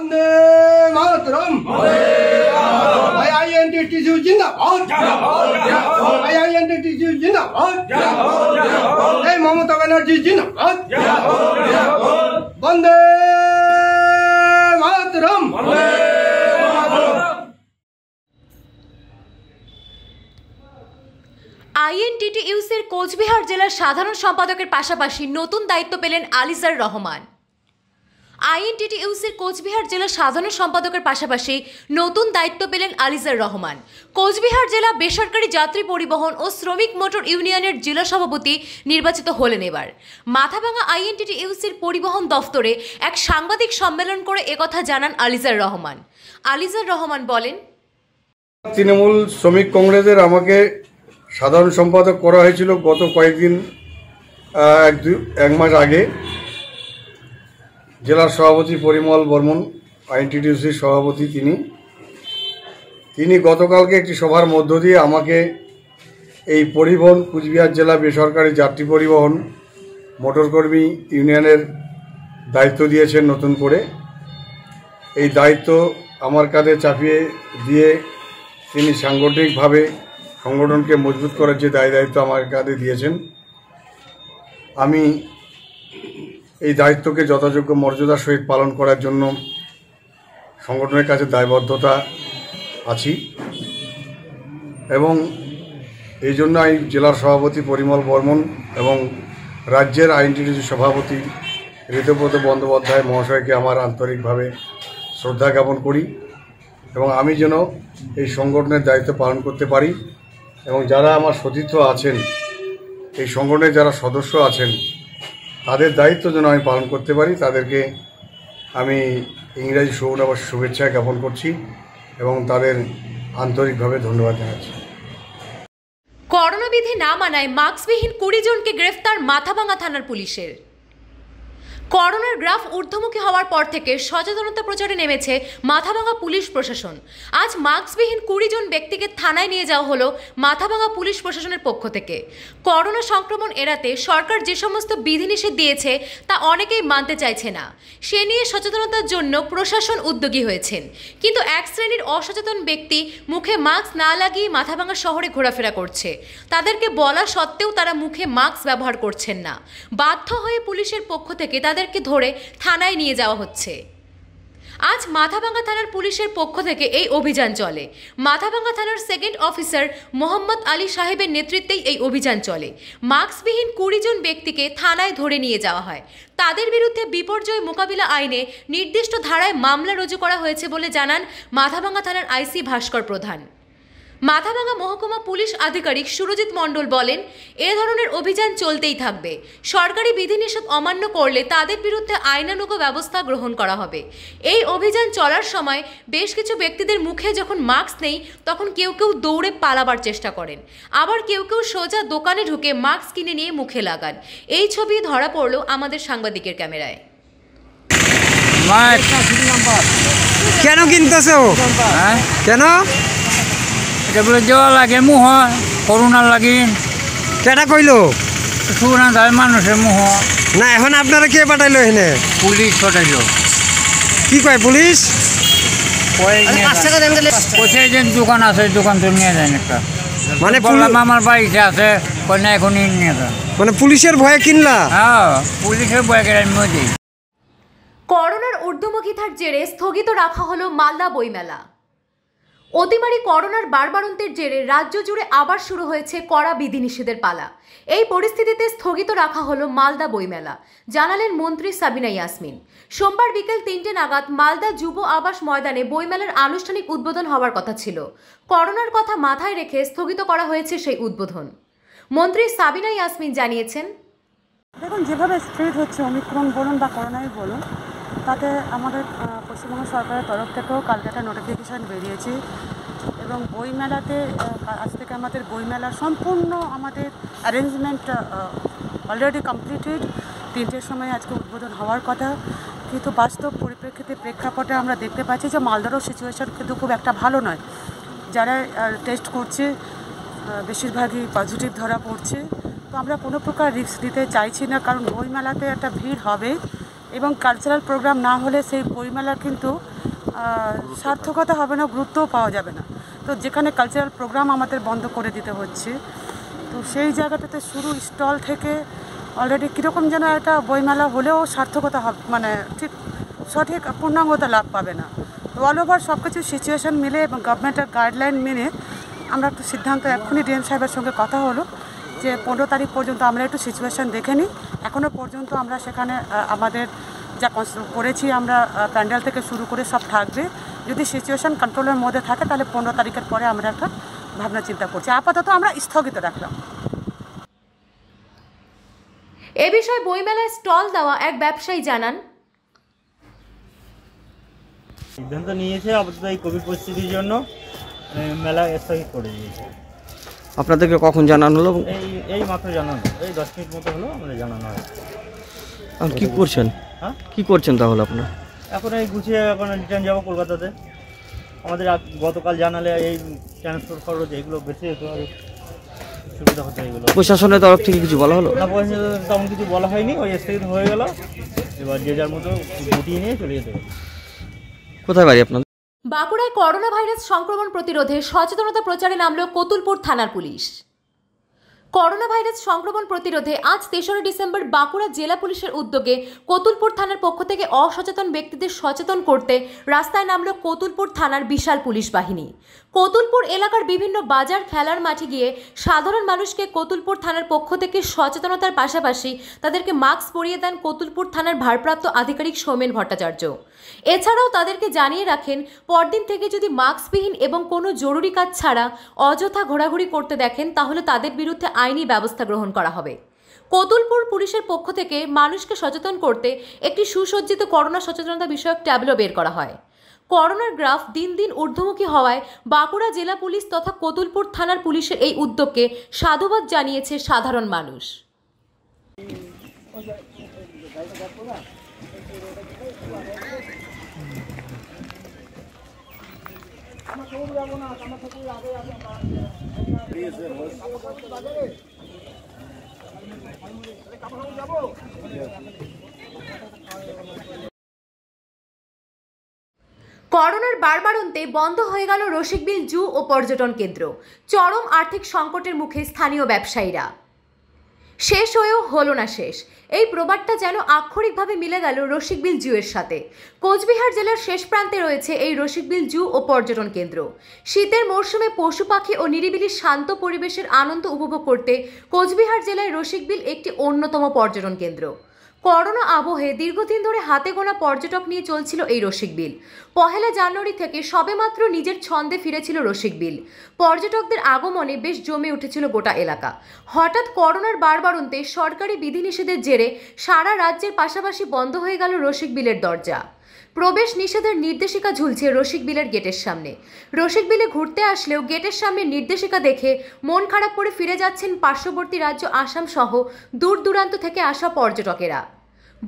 বন্দে মাতরম ভাই I N T TC জিন্দাবাদ ভাই আই এন টি টিসি জিন্দাবাদ এই মমতা ব্যানার্জি জিন্দাবাদ বন্দে মাতরম আইএনটিটিইউসির কোচবিহার জেলার সাধারণ সম্পাদকের পাশাপাশি নতুন দায়িত্ব পেলেন আলিজার রহমান আইএনটিটি ইউসির কোচবিহার জেলা সাধারণ সম্পাদকের পাশাপাশি নতুন দায়িত্ব পেলেন আলিজার রহমান কোচবিহার জেলা বেসরকারি যাত্রী পরিবহন ও শ্রমিক মোটর ইউনিয়নের জেলা সভাপতি নির্বাচিত হলেন এবার মাথাভাঙা আইএনটিটি ইউসির পরিবহন দফতরে এক সাংবাদিক সম্মেলন করে একথা জানান আলিজার রহমান আলিজার রহমান বলেন তৃণমূল শ্রমিক কংগ্রেসের আমাকে সাধারণ সম্পাদক করা হয়েছিল গত কয়েকদিন এক মাস আগে জেলার সভাপতি পরিমল বর্মন আইনটিডিউসির সভাপতি তিনি তিনি গতকালকে একটি সভার মধ্য দিয়ে আমাকে এই পরিবহন কুচবিহার জেলা বেসরকারি যাত্রী পরিবহন মোটরকর্মী ইউনিয়নের দায়িত্ব দিয়েছেন নতুন করে এই দায়িত্ব আমার কাঁধে চাপিয়ে দিয়ে তিনি সাংগঠনিকভাবে সংগঠনকে মজবুত করার যে দায় দায়িত্ব আমার কাঁধে দিয়েছেন আমি এই দায়িত্বকে যথাযোগ্য মর্যাদার সহিত পালন করার জন্য সংগঠনের কাছে দায়বদ্ধতা আছি এবং এই জন্য আমি জেলার সভাপতি পরিমল বর্মন এবং রাজ্যের আইনটিটিউশন সভাপতি ঋতুব্রত বন্দ্যোপাধ্যায় মহাশয়কে আমার আন্তরিকভাবে শ্রদ্ধা জ্ঞাপন করি এবং আমি যেন এই সংগঠনের দায়িত্ব পালন করতে পারি এবং যারা আমার সতীর্থ আছেন এই সংগঠনের যারা সদস্য আছেন তাদের দায়িত্ব যেন আমি পালন করতে পারি তাদেরকে আমি ইংরাজি সৌরভার শুভেচ্ছা জ্ঞাপন করছি এবং তাদের আন্তরিকভাবে ধন্যবাদ জানাচ্ছি করোনাবিধি না মানায় মাস্কবিহীন কুড়ি জনকে গ্রেফতার মাথাভাঙা থানার পুলিশের করোনার গ্রাফ ঊর্ধ্বমুখী হওয়ার পর থেকে সচেতনতা প্রচারে নেমেছে মাথাভাঙা পুলিশ প্রশাসন আজ মাস্কবিহীন কুড়ি জন ব্যক্তিকে থানায় নিয়ে যাওয়া হলো মাথাভাঙা পুলিশ প্রশাসনের পক্ষ থেকে করোনা সংক্রমণ এড়াতে সরকার যে সমস্ত বিধিনিষেধ দিয়েছে তা অনেকেই মানতে চাইছে না সে নিয়ে সচেতনতার জন্য প্রশাসন উদ্যোগী হয়েছেন কিন্তু এক শ্রেণীর অসচেতন ব্যক্তি মুখে মাস্ক না লাগিয়ে মাথাভাঙা শহরে ঘোরাফেরা করছে তাদেরকে বলা সত্ত্বেও তারা মুখে মাস্ক ব্যবহার করছেন না বাধ্য হয়ে পুলিশের পক্ষ থেকে তাদের তাদেরকে ধরে থানায় নিয়ে যাওয়া হচ্ছে আজ মাথাভাঙ্গা থানার পুলিশের পক্ষ থেকে এই অভিযান চলে মাথাভাঙ্গা থানার সেকেন্ড অফিসার মোহাম্মদ আলী সাহেবের নেতৃত্বেই এই অভিযান চলে মাস্কবিহীন কুড়ি জন ব্যক্তিকে থানায় ধরে নিয়ে যাওয়া হয় তাদের বিরুদ্ধে বিপর্যয় মোকাবিলা আইনে নির্দিষ্ট ধারায় মামলা রুজু করা হয়েছে বলে জানান মাথাভাঙ্গা থানার আইসি ভাস্কর প্রধান মাথাভাঙা মহকুমা পুলিশ আধিকারিক সুরজিৎ মণ্ডল বলেন এ ধরনের অভিযান চলতেই থাকবে সরকারি বিধিনিষেধ অমান্য করলে তাদের বিরুদ্ধে আইনানুগ ব্যবস্থা গ্রহণ করা হবে এই অভিযান চলার সময় বেশ কিছু ব্যক্তিদের মুখে যখন মাস্ক নেই তখন কেউ কেউ দৌড়ে পালাবার চেষ্টা করেন আবার কেউ কেউ সোজা দোকানে ঢুকে মাস্ক কিনে নিয়ে মুখে লাগান এই ছবি ধরা পড়ল আমাদের সাংবাদিকের ক্যামেরায় কেন কিনতেছে ও হ্যাঁ? কেন এটা বলে দেওয়া লাগে মুহ করোনার লাগি কেটা কইলো সুরা যায় মানুষের মুহ না এখন আপনারা কে পাঠাইলো এখানে পুলিশ পাঠাইলো কি কয় পুলিশ দোকান আছে দোকান তো নিয়ে যায় একটা মানে বললাম আমার বাড়িতে আছে কন্যা এখন নিয়ে মানে পুলিশের ভয়ে কিনলা হ্যাঁ পুলিশের ভয়ে কিনে আমি করোনার ঊর্ধ্বমুখিতার জেরে স্থগিত রাখা হলো মালদা বইমেলা অতিমারি করোনার বারবারন্তের জেরে রাজ্য জুড়ে আবার শুরু হয়েছে কড়া বিধিনিষেধের পালা এই পরিস্থিতিতে স্থগিত রাখা হলো মালদা বইমেলা জানালেন মন্ত্রী সাবিনা ইয়াসমিন সোমবার বিকেল তিনটে নাগাদ মালদা যুব আবাস ময়দানে বইমেলার আনুষ্ঠানিক উদ্বোধন হওয়ার কথা ছিল করোনার কথা মাথায় রেখে স্থগিত করা হয়েছে সেই উদ্বোধন মন্ত্রী সাবিনা ইয়াসমিন জানিয়েছেন দেখুন যেভাবে স্প্রেড হচ্ছে অমিক্রণ বলুন বা করোনাই বলুন তাতে আমাদের পশ্চিমবঙ্গ সরকারের তরফ থেকেও কালকে একটা নোটিফিকেশান বেরিয়েছে এবং বইমেলাতে আজ থেকে আমাদের বইমেলা সম্পূর্ণ আমাদের অ্যারেঞ্জমেন্ট অলরেডি কমপ্লিটেড তিনটের সময় আজকে উদ্বোধন হওয়ার কথা কিন্তু বাস্তব পরিপ্রেক্ষিতে প্রেক্ষাপটে আমরা দেখতে পাচ্ছি যে মালদারও সিচুয়েশন কিন্তু খুব একটা ভালো নয় যারা টেস্ট করছে বেশিরভাগই পজিটিভ ধরা পড়ছে তো আমরা কোনো প্রকার রিস্ক দিতে চাইছি না কারণ বইমেলাতে একটা ভিড় হবে এবং কালচারাল প্রোগ্রাম না হলে সেই বইমেলার কিন্তু সার্থকতা হবে না গুরুত্বও পাওয়া যাবে না তো যেখানে কালচারাল প্রোগ্রাম আমাদের বন্ধ করে দিতে হচ্ছে তো সেই জায়গাটাতে শুরু স্টল থেকে অলরেডি কীরকম যেন একটা বইমেলা হলেও সার্থকতা হবে মানে ঠিক সঠিক পূর্ণাঙ্গতা লাভ পাবে না তো অল ওভার সব কিছু সিচুয়েশান মিলে এবং গভর্নমেন্টের গাইডলাইন মেনে আমরা একটু সিদ্ধান্ত এখনই ডিএম সাহেবের সঙ্গে কথা হলো যে পনেরো তারিখ পর্যন্ত আমরা একটু সিচুয়েশান দেখে নিই এখনও পর্যন্ত আমরা সেখানে আমাদের যা করেছি আমরা প্যান্ডেল থেকে শুরু করে সব থাকবে যদি সিচুয়েশান কন্ট্রোলের মধ্যে থাকে তাহলে পনেরো তারিখের পরে আমরা একটা ভাবনা চিন্তা করছি আপাতত আমরা স্থগিত রাখলাম এ বিষয়ে বইমেলায় স্টল দেওয়া এক ব্যবসায়ী জানান সিদ্ধান্ত নিয়েছে আপাতত এই কোভিড পরিস্থিতির জন্য মেলা স্থগিত করে দিয়েছে আপনাদেরকে কখন জানানো হলো এই এই মাত্র জানানো এই দশ মিনিট মতো হলো আমাদের জানানো হয় আর কি করছেন হ্যাঁ কি করছেন তাহলে আপনার এখন এই গুছিয়ে এখন রিটার্ন যাবো কলকাতাতে আমাদের গতকাল জানালে এই ট্রান্সফোর খরচ এইগুলো বেশি হতো আর সুবিধা হতো এইগুলো প্রশাসনের তরফ থেকে কিছু বলা হলো না প্রশাসনের তেমন কিছু বলা হয়নি ওই স্থগিত হয়ে গেল এবার যে যার মতো গুটিয়ে নিয়ে চলে যেতে কোথায় বাড়ি আপনার বাঁকুড়ায় করোনা ভাইরাস সংক্রমণ প্রতিরোধে সচেতনতা প্রচারে নামল কতুলপুর থানার পুলিশ করোনা ভাইরাস সংক্রমণ প্রতিরোধে আজ তেসরা ডিসেম্বর বাঁকুড়া জেলা পুলিশের উদ্যোগে কতুলপুর থানার পক্ষ থেকে অসচেতন ব্যক্তিদের সচেতন করতে রাস্তায় নামল কতুলপুর থানার বিশাল পুলিশ বাহিনী কতুলপুর এলাকার বিভিন্ন বাজার খেলার মাঠে গিয়ে সাধারণ মানুষকে কতুলপুর থানার পক্ষ থেকে সচেতনতার পাশাপাশি তাদেরকে মাস্ক পরিয়ে দেন কতুলপুর থানার ভারপ্রাপ্ত আধিকারিক সৌমেন ভট্টাচার্য এছাড়াও তাদেরকে জানিয়ে রাখেন পরদিন থেকে যদি মাস্কবিহীন এবং কোনো জরুরি কাজ ছাড়া অযথা ঘোরাঘুরি করতে দেখেন তাহলে তাদের বিরুদ্ধে আইনি ব্যবস্থা গ্রহণ করা হবে কোতুলপুর পুলিশের পক্ষ থেকে মানুষকে সচেতন করতে একটি সুসজ্জিত করোনা সচেতনতা বিষয়ক ট্যাবলো বের করা হয় করোনার গ্রাফ দিন দিন ঊর্ধ্বমুখী হওয়ায় বাঁকুড়া জেলা পুলিশ তথা কোতুলপুর থানার পুলিশের এই উদ্যোগকে সাধুবাদ জানিয়েছে সাধারণ মানুষ করোনার বারবারন্তে বন্ধ হয়ে গেল রসিকবিল জু ও পর্যটন কেন্দ্র চরম আর্থিক সংকটের মুখে স্থানীয় ব্যবসায়ীরা শেষ হয়েও হলো না শেষ এই প্রবাদটা যেন আক্ষরিকভাবে মিলে গেল রসিকবিল জুয়ের সাথে কোচবিহার জেলার শেষ প্রান্তে রয়েছে এই রসিকবিল জু ও পর্যটন কেন্দ্র শীতের মরশুমে পশু পাখি ও নিরিবিলি শান্ত পরিবেশের আনন্দ উপভোগ করতে কোচবিহার জেলায় রসিকবিল একটি অন্যতম পর্যটন কেন্দ্র করোনা আবহে দীর্ঘদিন ধরে হাতে গোনা পর্যটক নিয়ে চলছিল এই রসিকবিল পহেলা জানুয়ারি থেকে সবেমাত্র নিজের ছন্দে ফিরেছিল রসিকবিল পর্যটকদের আগমনে বেশ জমে উঠেছিল গোটা এলাকা হঠাৎ করোনার বারবারন্তে সরকারি বিধিনিষেধের জেরে সারা রাজ্যের পাশাপাশি বন্ধ হয়ে গেল রসিকবিলের দরজা প্রবেশ নিষেধের নির্দেশিকা ঝুলছে রসিক বিলের গেটের সামনে রসিক বিলে ঘুরতে আসলেও গেটের সামনে নির্দেশিকা দেখে মন খারাপ করে ফিরে যাচ্ছেন পার্শ্ববর্তী রাজ্য আসাম সহ দূর দূরান্ত থেকে আসা পর্যটকেরা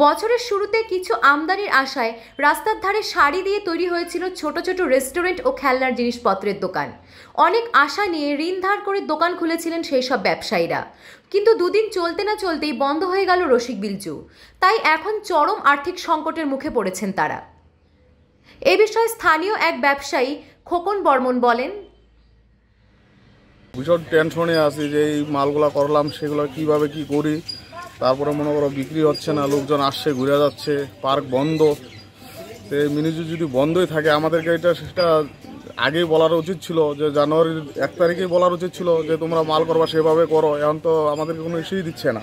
বছরের শুরুতে কিছু আমদানির আশায় রাস্তার ধারে শাড়ি দিয়ে তৈরি হয়েছিল ছোট ছোট রেস্টুরেন্ট ও খেলনার জিনিসপত্রের দোকান অনেক আশা নিয়ে ঋণ ধার করে দোকান খুলেছিলেন সেই সব ব্যবসায়ীরা কিন্তু দুদিন চলতে না চলতেই বন্ধ হয়ে গেল রসিক বিলজু তাই এখন চরম আর্থিক সংকটের মুখে পড়েছেন তারা এ বিষয়ে স্থানীয় এক ব্যবসায়ী খোকন বর্মন বলেন ভীষণ টেনশনে আছি যে এই মালগুলো করলাম সেগুলো কিভাবে কি করি তারপরে মনে করো বিক্রি হচ্ছে না লোকজন আসছে ঘুরে যাচ্ছে পার্ক বন্ধ তো মিনিজু যদি বন্ধই থাকে আমাদেরকে এটা সেটা আগেই বলার উচিত ছিল যে জানুয়ারির এক তারিখেই বলার উচিত ছিল যে তোমরা মাল করবা সেভাবে করো এখন তো আমাদেরকে কোনো ইস্যুই দিচ্ছে না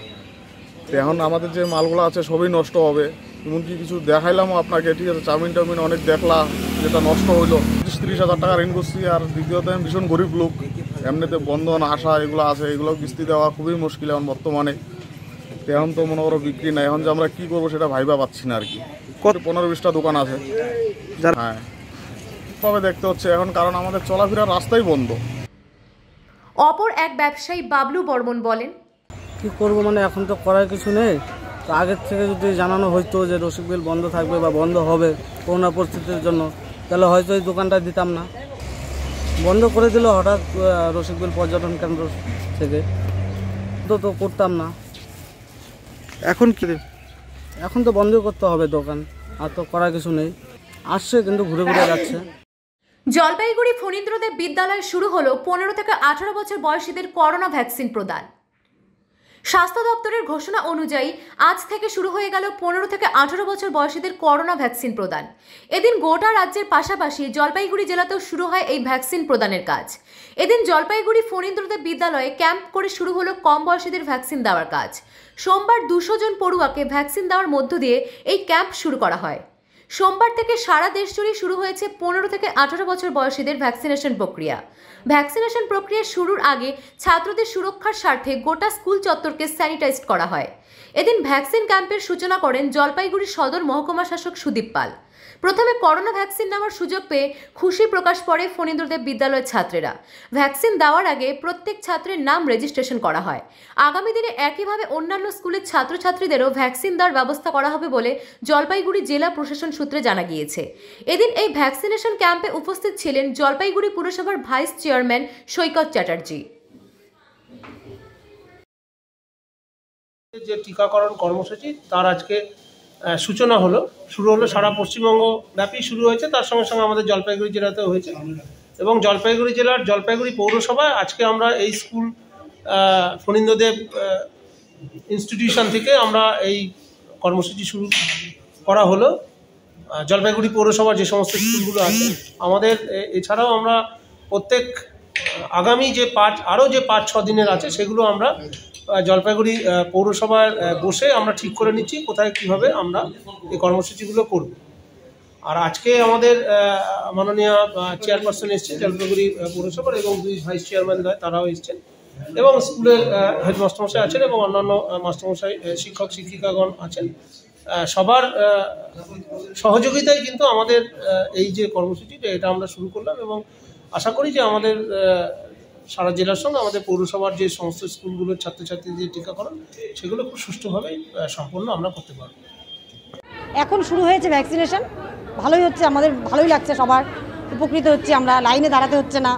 এখন আমাদের যে মালগুলো আছে সবই নষ্ট হবে এমনকি কিছু দেখাইলামও আপনাকে ঠিক আছে চাউমিন টাউমিন অনেক দেখলা যেটা নষ্ট হইলো ত্রিশ তিরিশ হাজার টাকা ঋণ করছি আর দ্বিতীয়ত আমি ভীষণ গরিব লোক এমনিতে বন্ধন আশা এগুলো আছে এগুলো কিস্তি দেওয়া খুবই মুশকিল এখন বর্তমানে এখন তো মনে করো বিক্রি নাই এখন যে আমরা কি করবো সেটা ভাইবা পাচ্ছি না আর কি পনেরো বিশটা দোকান আছে হ্যাঁ তবে দেখতে হচ্ছে এখন কারণ আমাদের চলাফেরার রাস্তাই বন্ধ অপর এক ব্যবসায়ী বাবলু বর্মন বলেন কি করব মানে এখন তো করার কিছু নেই তো আগের থেকে যদি জানানো হইতো যে রসিক বিল বন্ধ থাকবে বা বন্ধ হবে করোনা পরিস্থিতির জন্য তাহলে হয়তো এই দোকানটা দিতাম না বন্ধ করে দিল হঠাৎ রসিক বিল পর্যটন কেন্দ্র থেকে তো তো করতাম না এখন কী এখন তো বন্ধ করতে হবে দোকান আর তো করার কিছু নেই আসছে কিন্তু ঘুরে ঘুরে যাচ্ছে জলপাইগুড়ি ফণীন্দ্রদেব বিদ্যালয়ে শুরু হলো পনেরো থেকে আঠারো বছর বয়সীদের করোনা ভ্যাকসিন প্রদান স্বাস্থ্য দপ্তরের ঘোষণা অনুযায়ী আজ থেকে শুরু হয়ে গেল পনেরো থেকে আঠারো বছর বয়সীদের করোনা ভ্যাকসিন প্রদান এদিন গোটা রাজ্যের পাশাপাশি জলপাইগুড়ি জেলাতেও শুরু হয় এই ভ্যাকসিন প্রদানের কাজ এদিন জলপাইগুড়ি ফণীন্দ্রদেব বিদ্যালয়ে ক্যাম্প করে শুরু হলো কম বয়সীদের ভ্যাকসিন দেওয়ার কাজ সোমবার দুশো জন পড়ুয়াকে ভ্যাকসিন দেওয়ার মধ্য দিয়ে এই ক্যাম্প শুরু করা হয় সোমবার থেকে সারা দেশ জুড়ে শুরু হয়েছে পনেরো থেকে আঠারো বছর বয়সীদের ভ্যাকসিনেশন প্রক্রিয়া ভ্যাকসিনেশন প্রক্রিয়া শুরুর আগে ছাত্রদের সুরক্ষার স্বার্থে গোটা স্কুল চত্বরকে স্যানিটাইজ করা হয় এদিন ভ্যাকসিন ক্যাম্পের সূচনা করেন জলপাইগুড়ি সদর মহকুমা শাসক সুদীপ পাল প্রথমে করোনা ভ্যাকসিন নেওয়ার সুযোগ পেয়ে খুশি প্রকাশ পড়ে ফণীন্দ্রদেব বিদ্যালয়ের ছাত্রেরা ভ্যাকসিন দেওয়ার আগে প্রত্যেক ছাত্রের নাম রেজিস্ট্রেশন করা হয় আগামী দিনে একইভাবে অন্যান্য স্কুলের ছাত্রছাত্রীদেরও ভ্যাকসিন দেওয়ার ব্যবস্থা করা হবে বলে জলপাইগুড়ি জেলা প্রশাসন সূত্রে জানা গিয়েছে এদিন এই ভ্যাকসিনেশন ক্যাম্পে উপস্থিত ছিলেন জলপাইগুড়ি পুরসভার ভাইস চেয়ারম্যান সৈকত চ্যাটার্জি যে টিকাকরণ কর্মসূচি তার আজকে সূচনা হলো শুরু হলো সারা পশ্চিমবঙ্গ ব্যাপী শুরু হয়েছে তার সঙ্গে সঙ্গে আমাদের জলপাইগুড়ি জেলাতেও হয়েছে এবং জলপাইগুড়ি জেলার জলপাইগুড়ি পৌরসভায় আজকে আমরা এই স্কুল ফণীন্দ্রদেব ইনস্টিটিউশন থেকে আমরা এই কর্মসূচি শুরু করা হলো জলপাইগুড়ি পৌরসভার যে সমস্ত স্কুলগুলো আছে আমাদের এছাড়াও আমরা প্রত্যেক আগামী যে পাঁচ আরও যে পাঁচ ছ দিনের আছে সেগুলো আমরা জলপাইগুড়ি পৌরসভার বসে আমরা ঠিক করে নিচ্ছি কোথায় কিভাবে আমরা এই কর্মসূচিগুলো করব আর আজকে আমাদের মাননীয় চেয়ারপারসন এসছে জলপাইগুড়ি পৌরসভার এবং দুই ভাইস চেয়ারম্যান তারাও এসছেন এবং স্কুলের হেডমাস্টারমশাই আছেন এবং অন্যান্য মাস্টারমশাই শিক্ষক শিক্ষিকাগণ আছেন সবার সহযোগিতায় কিন্তু আমাদের এই যে কর্মসূচিটা এটা আমরা শুরু করলাম এবং আশা করি যে আমাদের সারা জেলার সঙ্গে আমাদের পৌরসভার যে সমস্ত স্কুলগুলোর ছাত্রছাত্রীদের টিকাকরণ সেগুলো খুব সুষ্ঠুভাবে সম্পন্ন আমরা করতে পারব এখন শুরু হয়েছে ভ্যাকসিনেশন ভালোই হচ্ছে আমাদের ভালোই লাগছে সবার উপকৃত হচ্ছে আমরা লাইনে দাঁড়াতে হচ্ছে না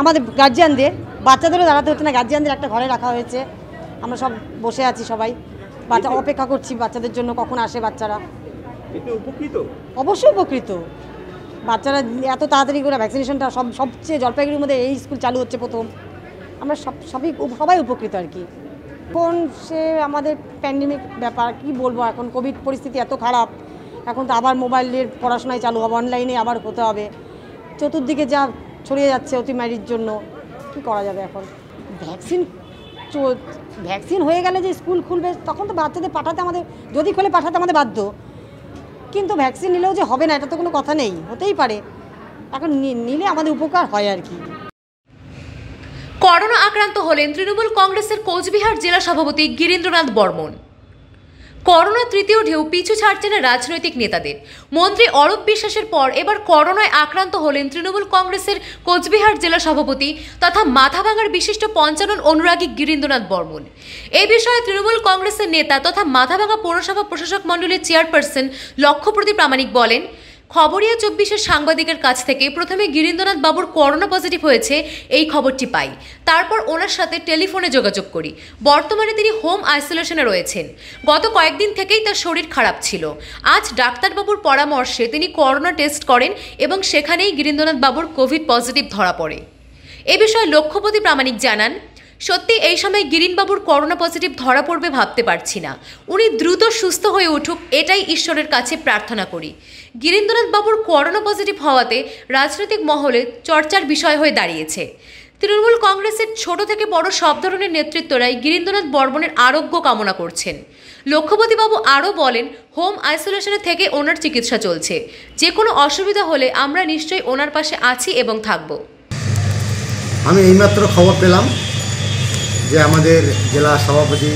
আমাদের গার্জিয়ানদের বাচ্চাদেরও দাঁড়াতে হচ্ছে না গার্জিয়ানদের একটা ঘরে রাখা হয়েছে আমরা সব বসে আছি সবাই বাচ্চা অপেক্ষা করছি বাচ্চাদের জন্য কখন আসে বাচ্চারা অবশ্যই উপকৃত বাচ্চারা এত তাড়াতাড়ি করে ভ্যাকসিনেশনটা সব সবচেয়ে জলপাইগুড়ির মধ্যে এই স্কুল চালু হচ্ছে প্রথম আমরা সব সবই সবাই উপকৃত আর কি কোন সে আমাদের প্যান্ডেমিক ব্যাপার কি বলবো এখন কোভিড পরিস্থিতি এত খারাপ এখন তো আবার মোবাইলের পড়াশোনায় চালু হবে অনলাইনে আবার হতে হবে চতুর্দিকে যা ছড়িয়ে যাচ্ছে অতিমারির জন্য কি করা যাবে এখন ভ্যাকসিন ভ্যাকসিন হয়ে গেলে যে স্কুল খুলবে তখন তো বাচ্চাদের পাঠাতে আমাদের যদি খুলে পাঠাতে আমাদের বাধ্য কিন্তু ভ্যাকসিন নিলেও যে হবে না এটা তো কোনো কথা নেই হতেই পারে এখন নিলে আমাদের উপকার হয় আর কি করোনা আক্রান্ত হলেন তৃণমূল কংগ্রেসের কোচবিহার জেলা সভাপতি গিরীন্দ্রনাথ বর্মন করোনা তৃতীয় ঢেউ পিছু ছাড়ছে না রাজনৈতিক নেতাদের মন্ত্রী অরূপ বিশ্বাসের পর এবার করোনায় আক্রান্ত হলেন তৃণমূল কংগ্রেসের কোচবিহার জেলা সভাপতি তথা মাথাভাঙার বিশিষ্ট পঞ্চানন অনুরাগী গিরীন্দ্রনাথ বর্মন এই বিষয়ে তৃণমূল কংগ্রেসের নেতা তথা মাথাভাঙা পৌরসভা প্রশাসক মণ্ডলীর চেয়ারপারসন লক্ষ্যপ্রতি প্রামাণিক বলেন খবরিয়া চব্বিশের সাংবাদিকের কাছ থেকে প্রথমে গিরীন্দ্রনাথ বাবুর করোনা পজিটিভ হয়েছে এই খবরটি পাই তারপর ওনার সাথে টেলিফোনে যোগাযোগ করি বর্তমানে তিনি হোম আইসোলেশনে রয়েছেন গত কয়েকদিন থেকেই তার শরীর খারাপ ছিল আজ ডাক্তারবাবুর পরামর্শে তিনি করোনা টেস্ট করেন এবং সেখানেই গিরীন্দ্রনাথ বাবুর কোভিড পজিটিভ ধরা পড়ে এ বিষয়ে লক্ষ্যপতি প্রামাণিক জানান সত্যি এই সময় গিরিনবাবুর করোনা পজিটিভ ধরা পড়বে ভাবতে পারছি না উনি দ্রুত সুস্থ হয়ে উঠুক এটাই ঈশ্বরের কাছে প্রার্থনা করি গিরীন্দ্রনাথ বাবুর করোনা পজিটিভ হওয়াতে রাজনৈতিক মহলে চর্চার বিষয় হয়ে দাঁড়িয়েছে তৃণমূল কংগ্রেসের ছোট থেকে বড় সব ধরনের নেতৃত্বরাই গিরীন্দ্রনাথ বর্মনের আরোগ্য কামনা করছেন লক্ষ্যপতিবাবু আরও বলেন হোম আইসোলেশনে থেকে ওনার চিকিৎসা চলছে যে কোনো অসুবিধা হলে আমরা নিশ্চয়ই ওনার পাশে আছি এবং থাকব আমি এইমাত্র খবর পেলাম যে আমাদের জেলা সভাপতি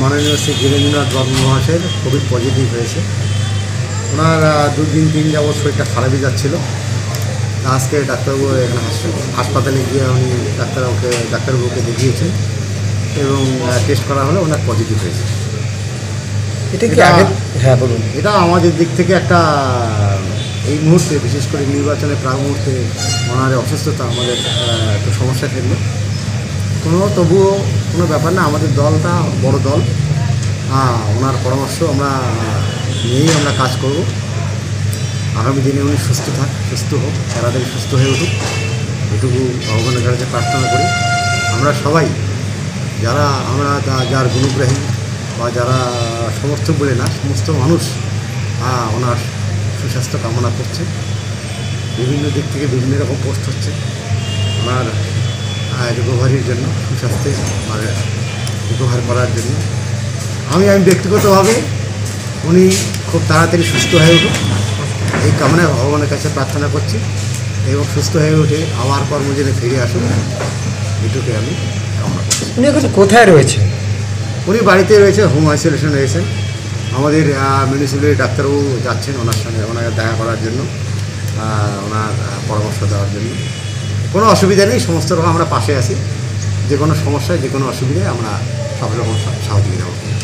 মাননীয় শ্রী গিরেন্দ্রনাথ মহাশয়ের কোভিড পজিটিভ হয়েছে ওনার দুদিন তিন যাবৎ শরীরটা খারাপই যাচ্ছিল আজকে ডাক্তারবাবু এখানে হাসপাতালে গিয়ে উনি ডাক্তার ওকে ডাক্তারবাবুকে দেখিয়েছেন এবং টেস্ট করা হলে ওনার পজিটিভ হয়েছে এটা কি হ্যাঁ বলুন এটা আমাদের দিক থেকে একটা এই মুহূর্তে বিশেষ করে নির্বাচনের প্রাক মুহূর্তে ওনার অসুস্থতা আমাদের একটু সমস্যা থাকলো কোনো তবুও কোনো ব্যাপার না আমাদের দলটা বড় দল হ্যাঁ ওনার পরামর্শ আমরা নিয়েই আমরা কাজ করব আগামী দিনে উনি সুস্থ থাক সুস্থ হোক তাড়াতাড়ি সুস্থ হয়ে উঠুক এটুকু ভগবানের কাছে প্রার্থনা করি আমরা সবাই যারা আমরা যার গুণগ্রাহী বা যারা সমর্থক বলে না সমস্ত মানুষ ওনার সুস্বাস্থ্য কামনা করছে বিভিন্ন দিক থেকে বিভিন্ন রকম পোস্ট হচ্ছে ওনার রিকভারির হ্যাঁ, জন্য স্বাস্থ্যে মানে রিকভার করার জন্য আমি আমি ব্যক্তিগতভাবে উনি খুব তাড়াতাড়ি সুস্থ হয়ে উঠুন এই কামনায় ভগবানের কাছে প্রার্থনা করছি এবং সুস্থ হয়ে উঠে আমার কর্মজীবনে ফিরে আসুন এটুকু আমি কামনা করছি উনি এখন কোথায় রয়েছে উনি বাড়িতে রয়েছে হোম আইসোলেশন রয়েছেন আমাদের মিউনিসিপ্যালিটি ডাক্তারবাবু যাচ্ছেন ওনার সঙ্গে ওনাকে দেখা করার জন্য ওনার পরামর্শ দেওয়ার জন্য কোনো অসুবিধা নেই সমস্ত রকম আমরা পাশে আছি যে কোনো সমস্যায় যে কোনো অসুবিধায় আমরা সব রকম সাহায্য দেবো